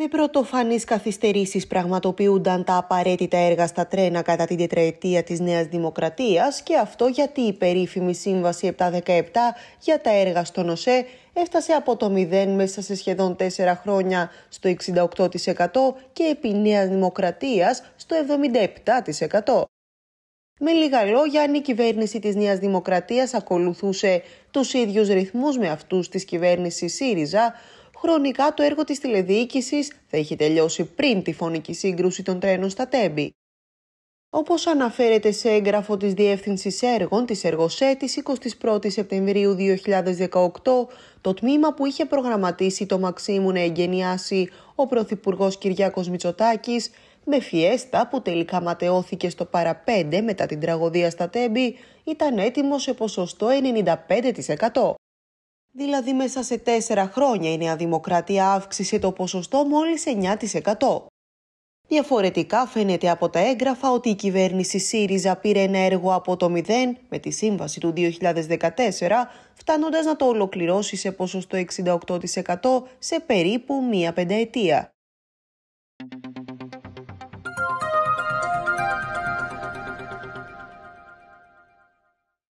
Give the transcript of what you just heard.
Με πρωτοφανείς καθυστερήσεις πραγματοποιούνταν τα απαραίτητα έργα στα τρένα κατά την τετραετία της Νέας Δημοκρατίας και αυτό γιατί η περίφημη Σύμβαση 717 για τα έργα στον ΟΣΕ έφτασε από το 0 μέσα σε σχεδόν 4 χρόνια στο 68% και επί Νέας Δημοκρατίας στο 77%. Με λίγα λόγια, αν η κυβέρνηση της Νέας Δημοκρατίας ακολουθούσε τους ίδιους ρυθμούς με αυτούς της κυβέρνησης ΣΥΡΙΖΑ, χρονικά το έργο της τηλεδιοίκησης θα έχει τελειώσει πριν τη φωνική σύγκρουση των τρένων στα Τέμπη. Όπως αναφέρεται σε έγγραφο της Διεύθυνσης Έργων της Εργοσέτης 21 Σεπτεμβρίου 2018, το τμήμα που είχε προγραμματίσει το Μαξίμου να εγγενιάσει ο Πρωθυπουργός Κυριάκος Μητσοτάκης με φιέστα που τελικά ματαιώθηκε στο παραπέντε μετά την τραγωδία στα Τέμπη, ήταν έτοιμος σε ποσοστό 95%. Δηλαδή μέσα σε τέσσερα χρόνια η Νέα Δημοκρατία αύξησε το ποσοστό μόλις 9%. Διαφορετικά φαίνεται από τα έγγραφα ότι η κυβέρνηση ΣΥΡΙΖΑ πήρε ένα έργο από το 0 με τη σύμβαση του 2014 φτάνοντας να το ολοκληρώσει σε ποσοστό 68% σε περίπου μία πενταετία.